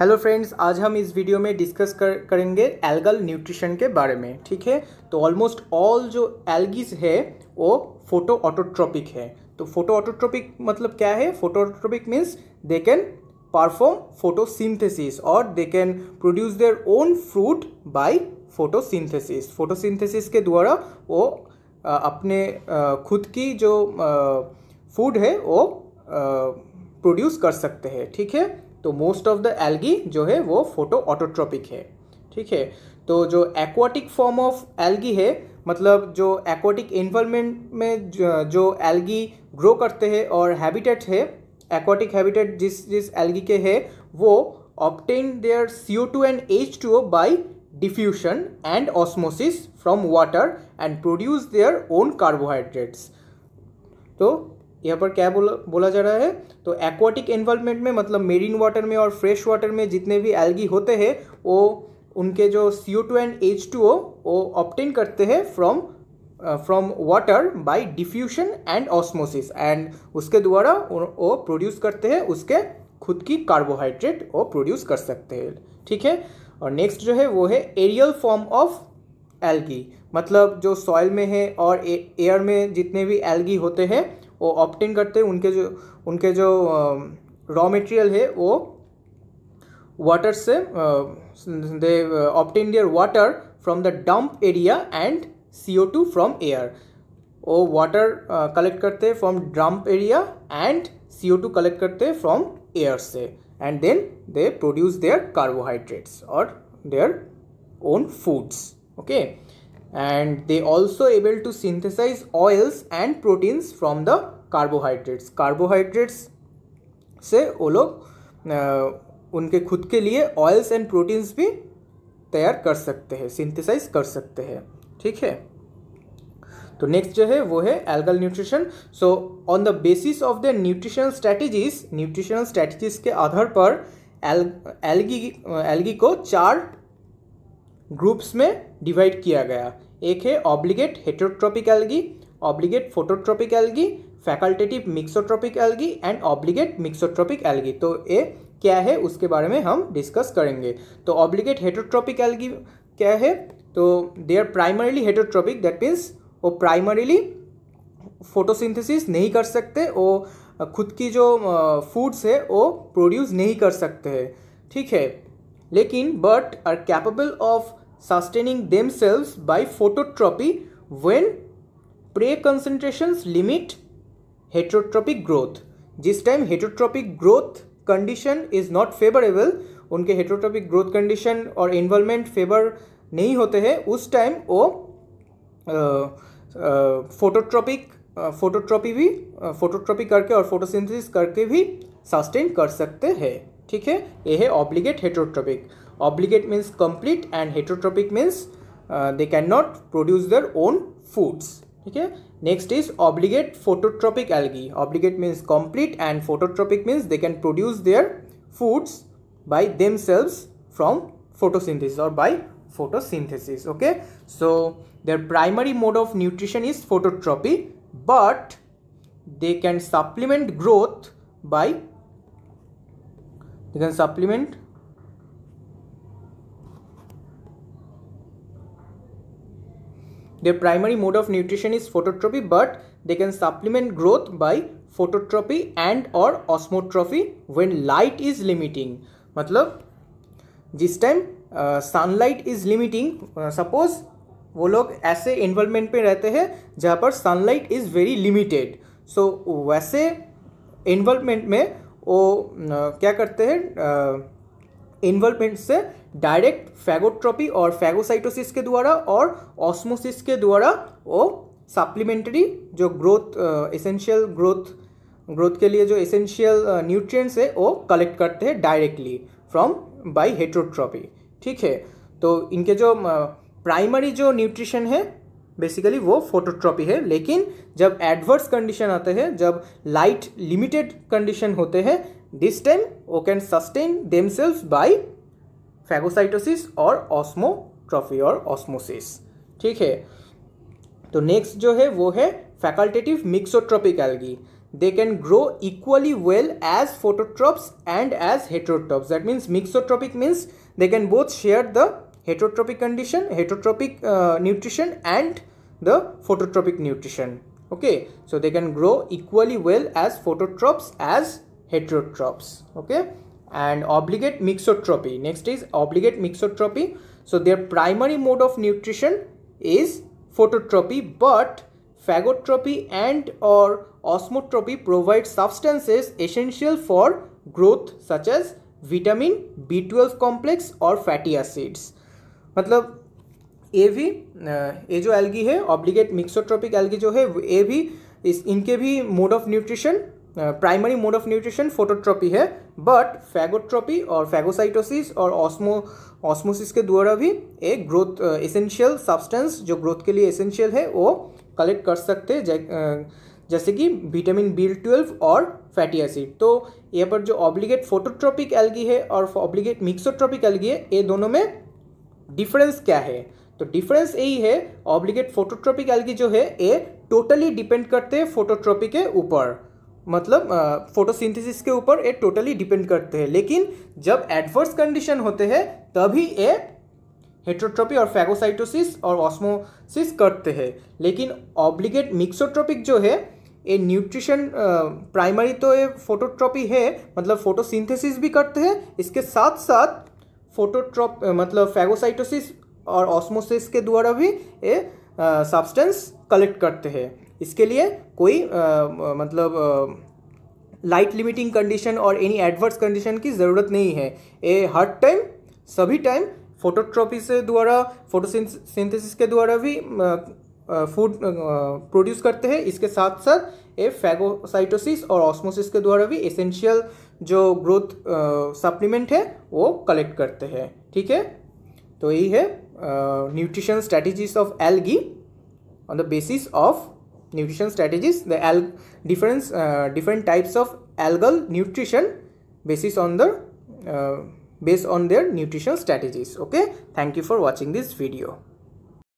Hello friends आज हम इस वीडियो में डिस्कस कर करेंगे एल्गल न्यूट्रिशन के बारे में ठीक है तो ऑलमोस्ट ऑल जो एल्गीज है वो फोटो ऑटोट्रॉपिक है तो फोटो ऑटोट्रॉपिक मतलब क्या है photo autotrophic means they can perform photosynthesis और they can produce their own fruit by photosynthesis photosynthesis के द्वारा वो अपने खुद की जो फूड है वो प्रोड्यूस कर सकते हैं ठीक है तो मोस्ट ऑफ द एल्गी जो है वो फोटो ऑटोट्रॉपिक है ठीक है तो जो एक्वाटिक फॉर्म ऑफ एल्गी है मतलब जो एक्वाटिक इन्वायरमेंट में जो एल्गी ग्रो करते हैं और हैबिटेट है एक्वाटिक हैबिटेट जिस जिस एल्गी के है वो obtain their C O two and H two O by diffusion and osmosis from water and produce their own carbohydrates तो यहाँ पर क्या बोला बोला जा रहा है तो एक्वाटिक एनवायरमेंट में मतलब मेरीन वाटर में और फ्रेश वाटर में जितने भी एल्गी होते हैं वो उनके जो C O two and H two O वो ऑप्टेन करते हैं from from water by diffusion and osmosis and उसके द्वारा वो प्रोड्यूस करते हैं उसके खुद की कार्बोहाइड्रेट वो प्रोड्यूस कर सकते हैं ठीक है और नेक्स्ट जो है वो है एरियल फॉर्म ऑफ एल्गी मतलब जो सॉइल में है और एयर में जितने भी एल्गी होते हैं वो ऑप्टेन करते हैं उनके जो उनके जो रॉ मटेरियल है वो वाटर से they obtain their water from the dump area and C O two from air वो वाटर कलेक्ट करते हैं from dump area and C O two collect करते हैं फ्रॉम एयर से and then they produce their carbohydrates और their own foods okay okay? and they also able to synthesize oils and proteins from the carbohydrates carbohydrates से वो लोग उनके खुद के लिए ऑयल्स एंड प्रोटीन्स भी तैयार कर सकते हैं सिंथेसाइज कर सकते हैं ठीक है तो नेक्स्ट जो है वो है algal nutrition so on the basis of the nutritional strategies nutritional strategies के आधार पर एल एल्गी एल्गी को चार ग्रुप्स में डिवाइड किया गया एक है obligate heterotrophic algae obligate phototrophic algae facultative mixotrophic algae and obligate mixotrophic algae तो ये क्या है उसके बारे में हम डिस्कस करेंगे तो ऑब्लिगेट हेट्रोट्रॉपिक एल्गी क्या है तो they are primarily heterotrophic that means वो प्राइमरीली फोटोसिंथेसिस नहीं कर सकते वो खुद की जो फूड्स है वो प्रोड्यूस नहीं कर सकते हैं ठीक है लेकिन but are capable of sustaining themselves by phototropy when prey concentrations limit heterotrophic growth जिस time heterotrophic growth condition is not favourable उनके हेटरोट्रॉपिक ग्रोथ कंडीशन और इन्वॉलमेंट फेवर नहीं होते हैं उस टाइम वो फोटोट्रॉपिक फोटोट्रॉपी भी फोटोट्रॉपी करके और फोटोसिंथेसिस करके भी सस्टेन कर सकते हैं ठीक है यह है obligate heterotrophic obligate means complete and heterotrophic means uh, they cannot produce their own foods okay next is obligate phototropic algae obligate means complete and phototropic means they can produce their foods by themselves from photosynthesis or by photosynthesis okay so their primary mode of nutrition is phototropy but they can supplement growth by they can supplement Their primary mode of nutrition is phototropy but they can supplement growth by phototropy and or osmotropy when light is limiting matlab jis time uh, sunlight is limiting uh, suppose वो लोग ऐसे environment पे रहते हैं जहाँ पर sunlight is very limited so वैसे environment में वो uh, क्या करते हैं इन्वायरमेंट से डायरेक्ट फैगोट्रॉपी और फैगोसाइटोसिस के द्वारा और ऑस्मोसिस के द्वारा वो सप्लीमेंट्री जो ग्रोथ एसेंशियल ग्रोथ ग्रोथ के लिए जो एसेंशियल न्यूट्रिएंट्स है वो कलेक्ट करते हैं डायरेक्टली फ्रॉम बाय हेट्रोट्रॉपी ठीक है तो इनके जो प्राइमरी जो न्यूट्रिशन है बेसिकली वो फोटोट्रॉपी है लेकिन जब एडवर्स कंडीशन आते हैं जब लाइट लिमिटेड कंडीशन होते हैं दिस टाइम वो can sustain themselves by Phagocytosis or osmotrophy or osmosis. ठीक है तो नेक्स्ट जो है वो है facultative they can grow equally well as phototrophs and as heterotrophs that means mixotrophic means they can both share the heterotrophic condition heterotrophic uh, nutrition and the phototropic nutrition okay so they can grow equally well as phototrophs as heterotrophs okay and obligate mixotropy. Next is obligate mixotropy. So their primary mode of nutrition is phototropy but phagotropy and or osmotropy provide substances essential for growth such as vitamin B12 complex or fatty acids. मतलब ये भी ये जो algae है obligate मिक्सोट्रोपिक algae जो है ये भी इस इनके भी mode of nutrition primary mode of nutrition phototrophy है बट फैगोट्रॉपी और फैगोसाइटोसिस और ऑस्मो ऑस्मोसिस के द्वारा भी एक ग्रोथ एसेंशियल सब्सटेंस जो ग्रोथ के लिए एसेंशियल है वो कलेक्ट कर सकते हैं uh, जैसे कि विटामिन बी ट्वेल्व और फैटी एसिड तो यहाँ पर जो ऑब्लिगेट फोटोट्रॉपिक एल्गी है और ऑब्लिगेट मिक्सोट्रॉपिक एल्गी है ये दोनों में डिफरेंस क्या है तो डिफरेंस यही है ऑब्लिगेट फोटोट्रॉपिक एल्गी जो है ये टोटली डिपेंड करते हैं फोटोट्रॉपी के ऊपर मतलब फोटोसिंथेसिस के ऊपर ये टोटली डिपेंड करते हैं लेकिन जब एडवर्स कंडीशन होते हैं तभी ये हेट्रोट्रॉपी और फैगोसाइटोसिस और ऑस्मोसिस करते हैं लेकिन ऑब्लिगेट मिक्सोट्रॉपिक जो है ये न्यूट्रिशन प्राइमरी तो ये फोटोट्रॉपी है मतलब फोटोसिंथेसिस भी करते हैं इसके साथ साथ फोटोट्रॉप मतलब फैगोसाइटोसिस और ऑस्मोसिस के द्वारा भी ये सब्सटेंस कलेक्ट करते हैं इसके लिए कोई आ, आ, मतलब लाइट लिमिटिंग कंडीशन और एनी एडवर्स कंडीशन की ज़रूरत नहीं है ए हर टाइम सभी टाइम फोटोट्रॉपी से द्वारा फोटोसिंथेसिस के द्वारा भी फूड प्रोड्यूस करते हैं इसके साथ साथ ये फैगोसाइटोसिस और ऑस्मोसिस के द्वारा भी एसेंशियल जो ग्रोथ सप्लीमेंट है वो कलेक्ट करते हैं ठीक है तो यही है nutrition strategies of algae on the basis of nutrition strategies the al difference uh, different types of algal nutrition basis on the uh, based on their nutrition strategies okay thank you for watching this video